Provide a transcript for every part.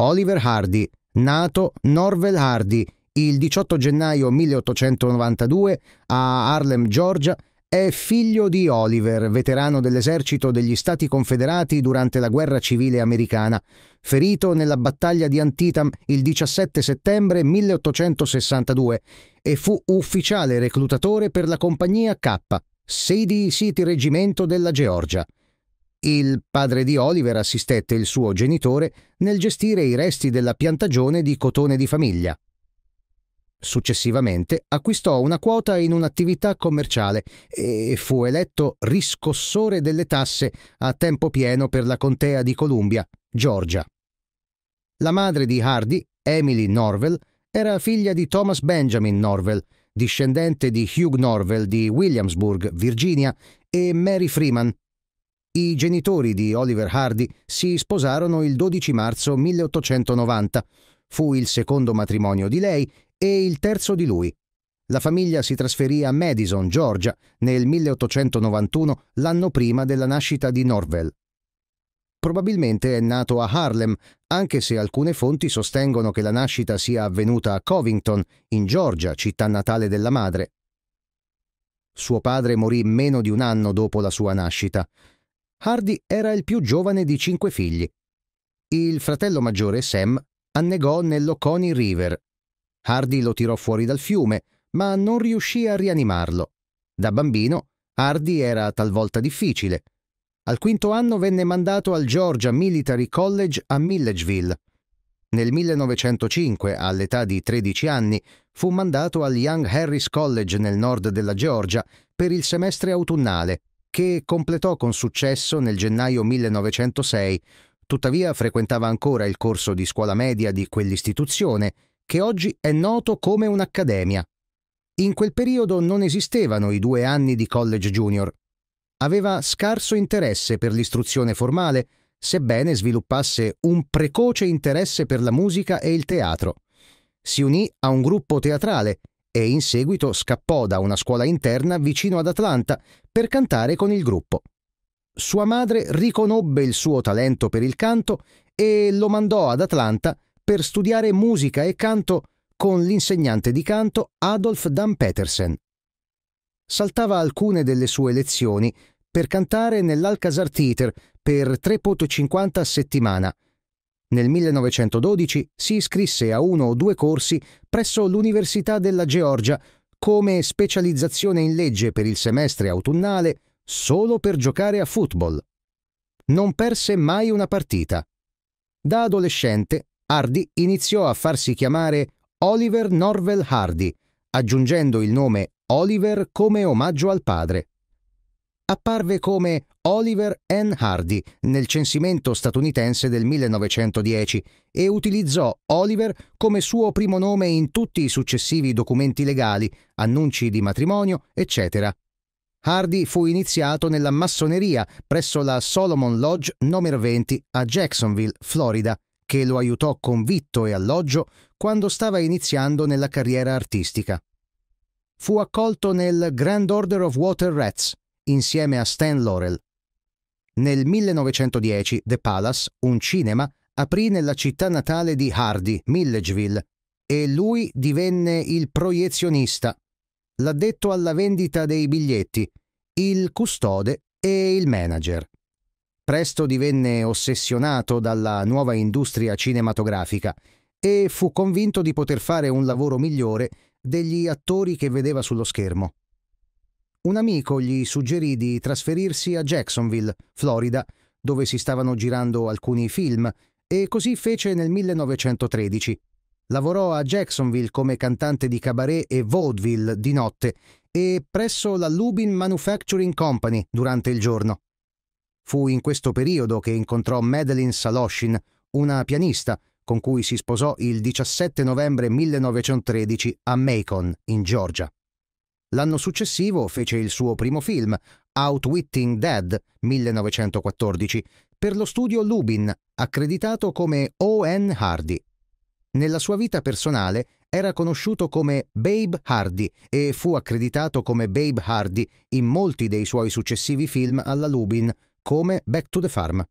Oliver Hardy, nato Norvel Hardy il 18 gennaio 1892 a Harlem, Georgia, è figlio di Oliver, veterano dell'esercito degli Stati Confederati durante la guerra civile americana, ferito nella battaglia di Antietam il 17 settembre 1862 e fu ufficiale reclutatore per la compagnia K, 16 City Reggimento della Georgia. Il padre di Oliver assistette il suo genitore nel gestire i resti della piantagione di cotone di famiglia. Successivamente acquistò una quota in un'attività commerciale e fu eletto riscossore delle tasse a tempo pieno per la contea di Columbia, Georgia. La madre di Hardy, Emily Norvell, era figlia di Thomas Benjamin Norvell, discendente di Hugh Norvell di Williamsburg, Virginia, e Mary Freeman, i genitori di Oliver Hardy si sposarono il 12 marzo 1890. Fu il secondo matrimonio di lei e il terzo di lui. La famiglia si trasferì a Madison, Georgia, nel 1891, l'anno prima della nascita di Norvell. Probabilmente è nato a Harlem, anche se alcune fonti sostengono che la nascita sia avvenuta a Covington, in Georgia, città natale della madre. Suo padre morì meno di un anno dopo la sua nascita. Hardy era il più giovane di cinque figli. Il fratello maggiore, Sam, annegò nell'Oconee River. Hardy lo tirò fuori dal fiume, ma non riuscì a rianimarlo. Da bambino, Hardy era talvolta difficile. Al quinto anno venne mandato al Georgia Military College a Milledgeville. Nel 1905, all'età di 13 anni, fu mandato al Young Harris College nel nord della Georgia per il semestre autunnale che completò con successo nel gennaio 1906, tuttavia frequentava ancora il corso di scuola media di quell'istituzione, che oggi è noto come un'accademia. In quel periodo non esistevano i due anni di college junior. Aveva scarso interesse per l'istruzione formale, sebbene sviluppasse un precoce interesse per la musica e il teatro. Si unì a un gruppo teatrale e in seguito scappò da una scuola interna vicino ad Atlanta per cantare con il gruppo. Sua madre riconobbe il suo talento per il canto e lo mandò ad Atlanta per studiare musica e canto con l'insegnante di canto Adolf Dan Petersen. Saltava alcune delle sue lezioni per cantare nell'Alcazar Theater per 3.50 a settimana – nel 1912 si iscrisse a uno o due corsi presso l'Università della Georgia come specializzazione in legge per il semestre autunnale solo per giocare a football. Non perse mai una partita. Da adolescente, Hardy iniziò a farsi chiamare Oliver Norvel Hardy, aggiungendo il nome Oliver come omaggio al padre apparve come Oliver N. Hardy nel censimento statunitense del 1910 e utilizzò Oliver come suo primo nome in tutti i successivi documenti legali, annunci di matrimonio, eccetera. Hardy fu iniziato nella massoneria presso la Solomon Lodge nr. 20 a Jacksonville, Florida, che lo aiutò con vitto e alloggio quando stava iniziando nella carriera artistica. Fu accolto nel Grand Order of Water Rats, insieme a Stan Laurel. Nel 1910 The Palace, un cinema, aprì nella città natale di Hardy, Milledgeville, e lui divenne il proiezionista, l'addetto alla vendita dei biglietti, il custode e il manager. Presto divenne ossessionato dalla nuova industria cinematografica e fu convinto di poter fare un lavoro migliore degli attori che vedeva sullo schermo un amico gli suggerì di trasferirsi a Jacksonville, Florida, dove si stavano girando alcuni film, e così fece nel 1913. Lavorò a Jacksonville come cantante di cabaret e vaudeville di notte e presso la Lubin Manufacturing Company durante il giorno. Fu in questo periodo che incontrò Madeleine Saloshin, una pianista con cui si sposò il 17 novembre 1913 a Macon, in Georgia. L'anno successivo fece il suo primo film, Outwitting Dead 1914, per lo studio Lubin, accreditato come O.N. Hardy. Nella sua vita personale era conosciuto come Babe Hardy e fu accreditato come Babe Hardy in molti dei suoi successivi film alla Lubin, come Back to the Farm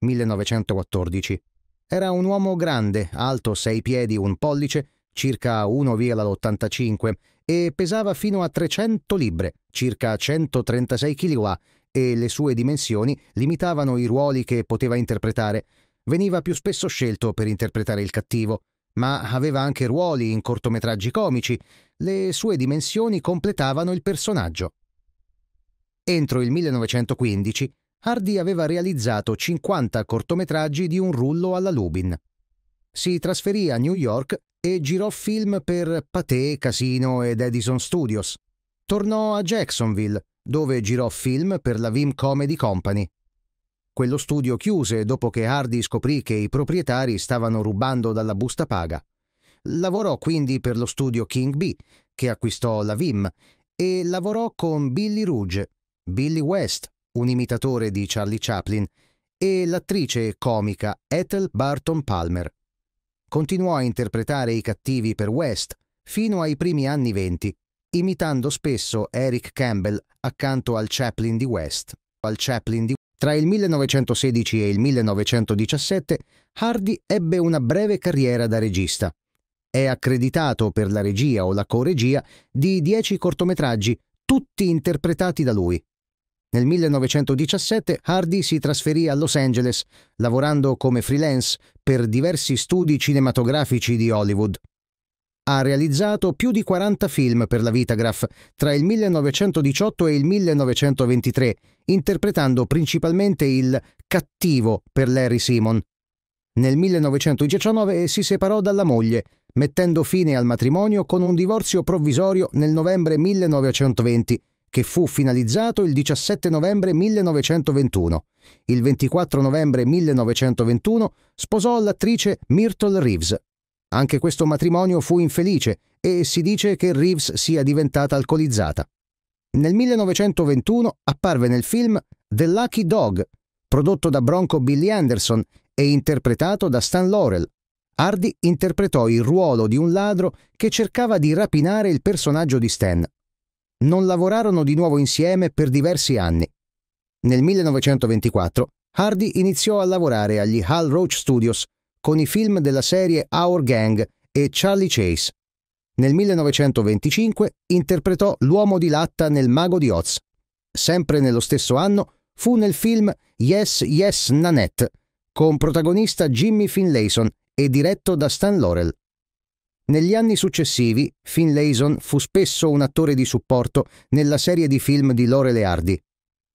1914. Era un uomo grande, alto 6 piedi 1 pollice, circa 1,85 e pesava fino a 300 libbre, circa 136 kg e le sue dimensioni limitavano i ruoli che poteva interpretare. Veniva più spesso scelto per interpretare il cattivo, ma aveva anche ruoli in cortometraggi comici. Le sue dimensioni completavano il personaggio. Entro il 1915 Hardy aveva realizzato 50 cortometraggi di un rullo alla Lubin si trasferì a New York e girò film per Pathé, Casino ed Edison Studios. Tornò a Jacksonville, dove girò film per la Vim Comedy Company. Quello studio chiuse dopo che Hardy scoprì che i proprietari stavano rubando dalla busta paga. Lavorò quindi per lo studio King B, che acquistò la Vim, e lavorò con Billy Rouge, Billy West, un imitatore di Charlie Chaplin, e l'attrice comica Ethel Barton Palmer. Continuò a interpretare i cattivi per West fino ai primi anni venti, imitando spesso Eric Campbell accanto al Chaplin di West. Al Chaplin di... Tra il 1916 e il 1917 Hardy ebbe una breve carriera da regista. È accreditato per la regia o la coregia di dieci cortometraggi, tutti interpretati da lui. Nel 1917 Hardy si trasferì a Los Angeles, lavorando come freelance per diversi studi cinematografici di Hollywood. Ha realizzato più di 40 film per la Vitagraph tra il 1918 e il 1923, interpretando principalmente il cattivo per Larry Simon. Nel 1919 si separò dalla moglie, mettendo fine al matrimonio con un divorzio provvisorio nel novembre 1920 che fu finalizzato il 17 novembre 1921. Il 24 novembre 1921 sposò l'attrice Myrtle Reeves. Anche questo matrimonio fu infelice e si dice che Reeves sia diventata alcolizzata. Nel 1921 apparve nel film The Lucky Dog, prodotto da Bronco Billy Anderson e interpretato da Stan Laurel. Hardy interpretò il ruolo di un ladro che cercava di rapinare il personaggio di Stan non lavorarono di nuovo insieme per diversi anni. Nel 1924 Hardy iniziò a lavorare agli Hal Roach Studios con i film della serie Our Gang e Charlie Chase. Nel 1925 interpretò l'uomo di latta nel Mago di Oz. Sempre nello stesso anno fu nel film Yes, Yes, Nanette, con protagonista Jimmy Finlayson e diretto da Stan Laurel. Negli anni successivi, Finlayson fu spesso un attore di supporto nella serie di film di Lore Hardy.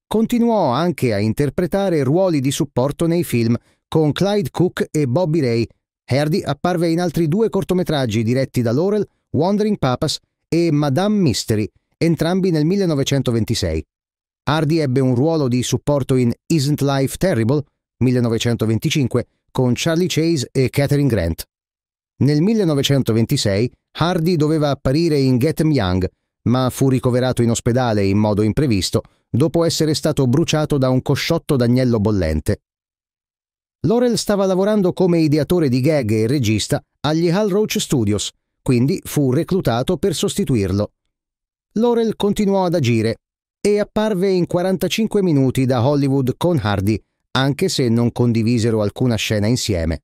Continuò anche a interpretare ruoli di supporto nei film con Clyde Cook e Bobby Ray. Hardy apparve in altri due cortometraggi diretti da Laurel, Wandering Papas e Madame Mystery, entrambi nel 1926. Hardy ebbe un ruolo di supporto in Isn't Life Terrible 1925 con Charlie Chase e Catherine Grant. Nel 1926 Hardy doveva apparire in Get 'em Young, ma fu ricoverato in ospedale in modo imprevisto dopo essere stato bruciato da un cosciotto d'agnello bollente. Laurel stava lavorando come ideatore di gag e regista agli Hal Roach Studios, quindi fu reclutato per sostituirlo. Laurel continuò ad agire e apparve in 45 minuti da Hollywood con Hardy, anche se non condivisero alcuna scena insieme.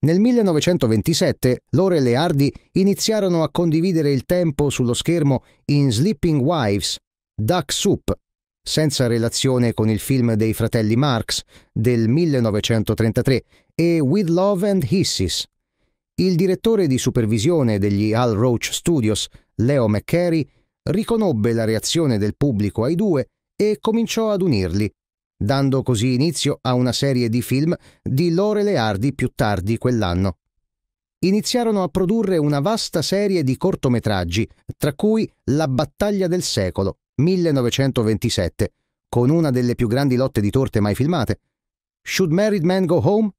Nel 1927 Lore e Leardi iniziarono a condividere il tempo sullo schermo in Sleeping Wives, Duck Soup, senza relazione con il film dei fratelli Marx del 1933 e With Love and Hisses. Il direttore di supervisione degli Al Roach Studios, Leo McCary, riconobbe la reazione del pubblico ai due e cominciò ad unirli, dando così inizio a una serie di film di Lorele Hardy più tardi quell'anno. Iniziarono a produrre una vasta serie di cortometraggi, tra cui La battaglia del secolo, 1927, con una delle più grandi lotte di torte mai filmate, Should Married Men Go Home,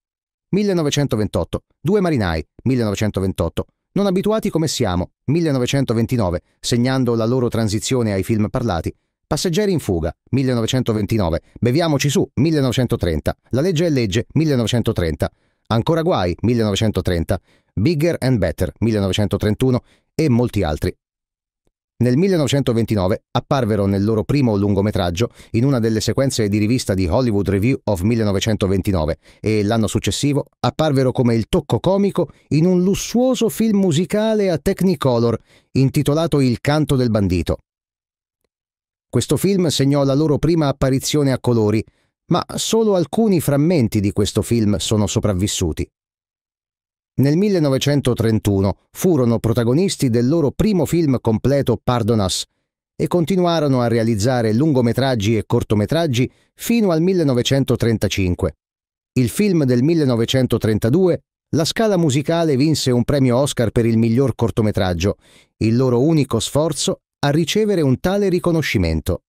1928, Due marinai, 1928, Non abituati come siamo, 1929, segnando la loro transizione ai film parlati, Passeggeri in fuga, 1929. Beviamoci su, 1930. La legge è legge, 1930. Ancora guai, 1930. Bigger and Better, 1931. E molti altri. Nel 1929 apparvero nel loro primo lungometraggio in una delle sequenze di rivista di Hollywood Review of 1929 e l'anno successivo apparvero come il tocco comico in un lussuoso film musicale a Technicolor intitolato Il canto del bandito. Questo film segnò la loro prima apparizione a colori, ma solo alcuni frammenti di questo film sono sopravvissuti. Nel 1931 furono protagonisti del loro primo film completo Pardon Us e continuarono a realizzare lungometraggi e cortometraggi fino al 1935. Il film del 1932 la scala musicale vinse un premio Oscar per il miglior cortometraggio. Il loro unico sforzo a ricevere un tale riconoscimento.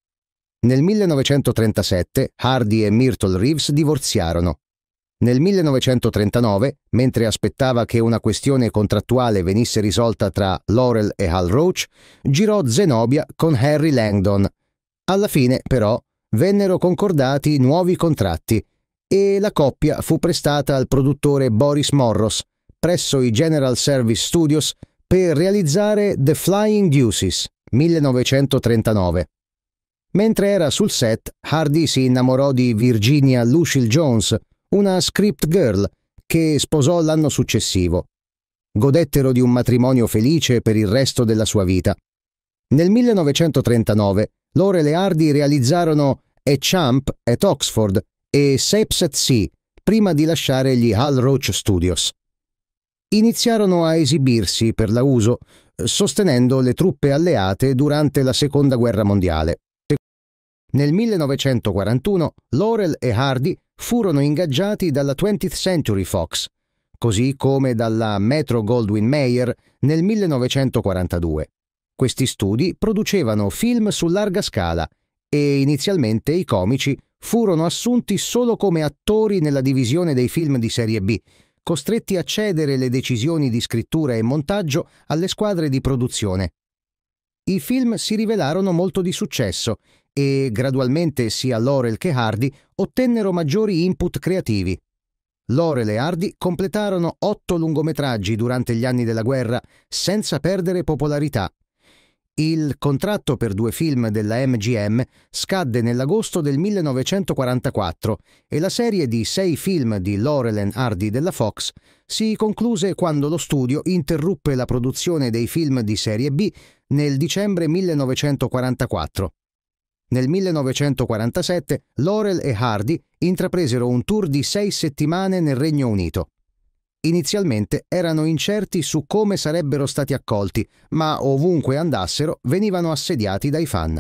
Nel 1937 Hardy e Myrtle Reeves divorziarono. Nel 1939, mentre aspettava che una questione contrattuale venisse risolta tra Laurel e Hal Roach, girò Zenobia con Harry Langdon. Alla fine, però, vennero concordati nuovi contratti e la coppia fu prestata al produttore Boris Morros presso i General Service Studios per realizzare The Flying Deuces. 1939. Mentre era sul set, Hardy si innamorò di Virginia Lucille Jones, una script girl, che sposò l'anno successivo. Godettero di un matrimonio felice per il resto della sua vita. Nel 1939 Laurel e Hardy realizzarono A Champ at Oxford e Sapes at Sea, prima di lasciare gli Hal Roach Studios. Iniziarono a esibirsi per la sostenendo le truppe alleate durante la Seconda Guerra Mondiale. Nel 1941 Laurel e Hardy furono ingaggiati dalla 20th Century Fox, così come dalla Metro Goldwyn Mayer nel 1942. Questi studi producevano film su larga scala e inizialmente i comici furono assunti solo come attori nella divisione dei film di serie B, costretti a cedere le decisioni di scrittura e montaggio alle squadre di produzione. I film si rivelarono molto di successo e gradualmente sia Laurel che Hardy ottennero maggiori input creativi. Laurel e Hardy completarono otto lungometraggi durante gli anni della guerra senza perdere popolarità il contratto per due film della MGM scadde nell'agosto del 1944 e la serie di sei film di Laurel and Hardy della Fox si concluse quando lo studio interruppe la produzione dei film di serie B nel dicembre 1944. Nel 1947 Laurel e Hardy intrapresero un tour di sei settimane nel Regno Unito. Inizialmente erano incerti su come sarebbero stati accolti, ma ovunque andassero venivano assediati dai fan.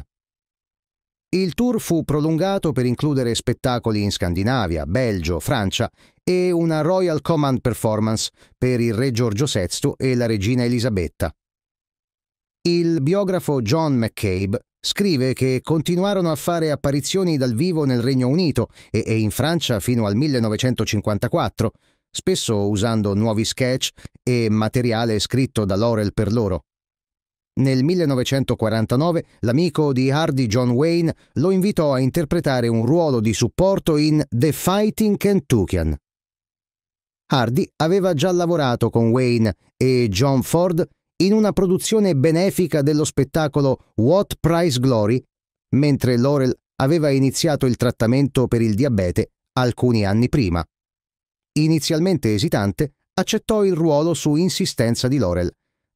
Il tour fu prolungato per includere spettacoli in Scandinavia, Belgio, Francia e una Royal Command Performance per il re Giorgio VI e la regina Elisabetta. Il biografo John McCabe scrive che continuarono a fare apparizioni dal vivo nel Regno Unito e, in Francia fino al 1954, spesso usando nuovi sketch e materiale scritto da Laurel per loro. Nel 1949 l'amico di Hardy John Wayne lo invitò a interpretare un ruolo di supporto in The Fighting Kentuckian. Hardy aveva già lavorato con Wayne e John Ford in una produzione benefica dello spettacolo What Price Glory, mentre Laurel aveva iniziato il trattamento per il diabete alcuni anni prima inizialmente esitante, accettò il ruolo su insistenza di Laurel.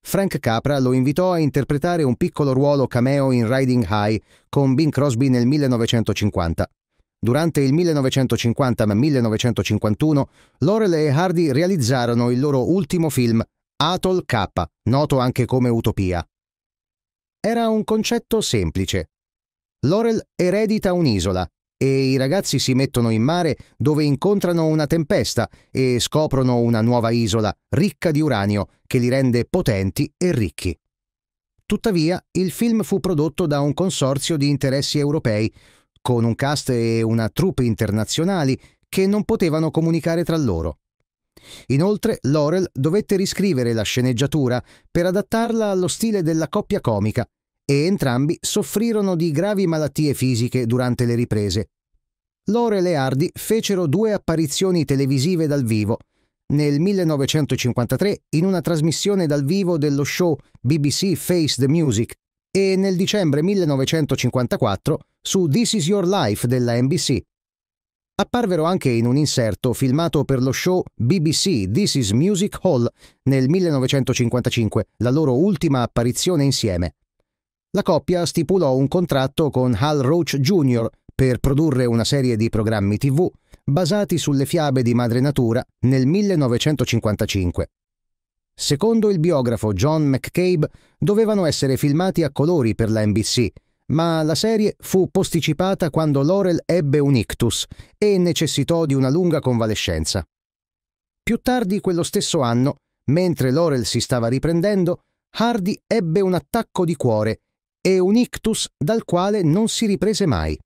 Frank Capra lo invitò a interpretare un piccolo ruolo cameo in Riding High con Bing Crosby nel 1950. Durante il 1950-1951, Laurel e Hardy realizzarono il loro ultimo film, Atoll K, noto anche come Utopia. Era un concetto semplice. Laurel eredita un'isola, e i ragazzi si mettono in mare dove incontrano una tempesta e scoprono una nuova isola ricca di uranio che li rende potenti e ricchi. Tuttavia, il film fu prodotto da un consorzio di interessi europei, con un cast e una troupe internazionali che non potevano comunicare tra loro. Inoltre, Laurel dovette riscrivere la sceneggiatura per adattarla allo stile della coppia comica e entrambi soffrirono di gravi malattie fisiche durante le riprese, Lore e Leardi fecero due apparizioni televisive dal vivo. Nel 1953 in una trasmissione dal vivo dello show BBC Face the Music e nel dicembre 1954 su This Is Your Life della NBC. Apparvero anche in un inserto filmato per lo show BBC This Is Music Hall nel 1955, la loro ultima apparizione insieme. La coppia stipulò un contratto con Hal Roach Jr., per produrre una serie di programmi tv basati sulle fiabe di madre natura nel 1955. Secondo il biografo John McCabe, dovevano essere filmati a colori per la NBC, ma la serie fu posticipata quando Laurel ebbe un ictus e necessitò di una lunga convalescenza. Più tardi quello stesso anno, mentre Laurel si stava riprendendo, Hardy ebbe un attacco di cuore e un ictus dal quale non si riprese mai.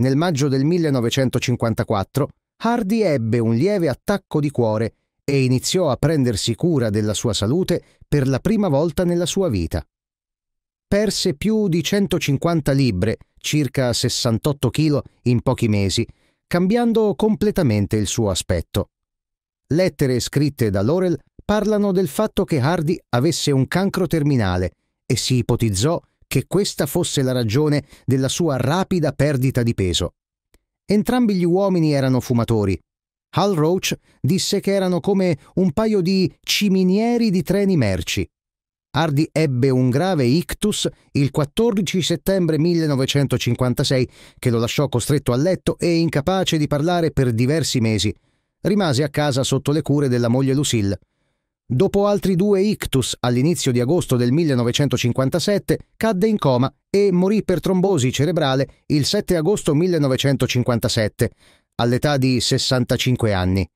Nel maggio del 1954 Hardy ebbe un lieve attacco di cuore e iniziò a prendersi cura della sua salute per la prima volta nella sua vita. Perse più di 150 libbre, circa 68 kg, in pochi mesi, cambiando completamente il suo aspetto. Lettere scritte da Laurel parlano del fatto che Hardy avesse un cancro terminale e si ipotizzò che questa fosse la ragione della sua rapida perdita di peso. Entrambi gli uomini erano fumatori. Hal Roach disse che erano come un paio di ciminieri di treni merci. Hardy ebbe un grave ictus il 14 settembre 1956 che lo lasciò costretto a letto e incapace di parlare per diversi mesi. Rimase a casa sotto le cure della moglie Lucille. Dopo altri due ictus all'inizio di agosto del 1957, cadde in coma e morì per trombosi cerebrale il 7 agosto 1957, all'età di 65 anni.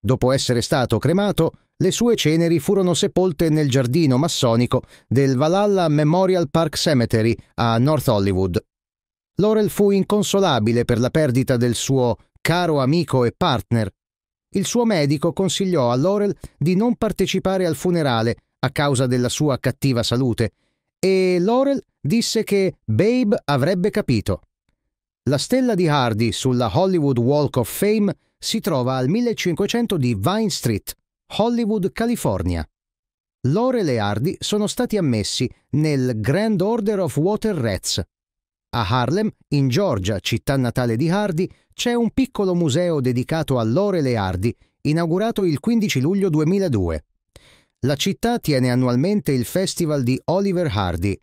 Dopo essere stato cremato, le sue ceneri furono sepolte nel giardino massonico del Valhalla Memorial Park Cemetery a North Hollywood. Laurel fu inconsolabile per la perdita del suo caro amico e partner, il suo medico consigliò a Laurel di non partecipare al funerale a causa della sua cattiva salute e Laurel disse che Babe avrebbe capito. La stella di Hardy sulla Hollywood Walk of Fame si trova al 1500 di Vine Street, Hollywood, California. Laurel e Hardy sono stati ammessi nel Grand Order of Water Rats, a Harlem, in Georgia, città natale di Hardy, c'è un piccolo museo dedicato a Lorele Hardy, inaugurato il 15 luglio 2002. La città tiene annualmente il festival di Oliver Hardy.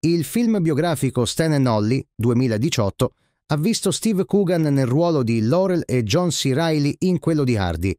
Il film biografico Stan and Ollie, 2018, ha visto Steve Coogan nel ruolo di Laurel e John C. Riley in quello di Hardy.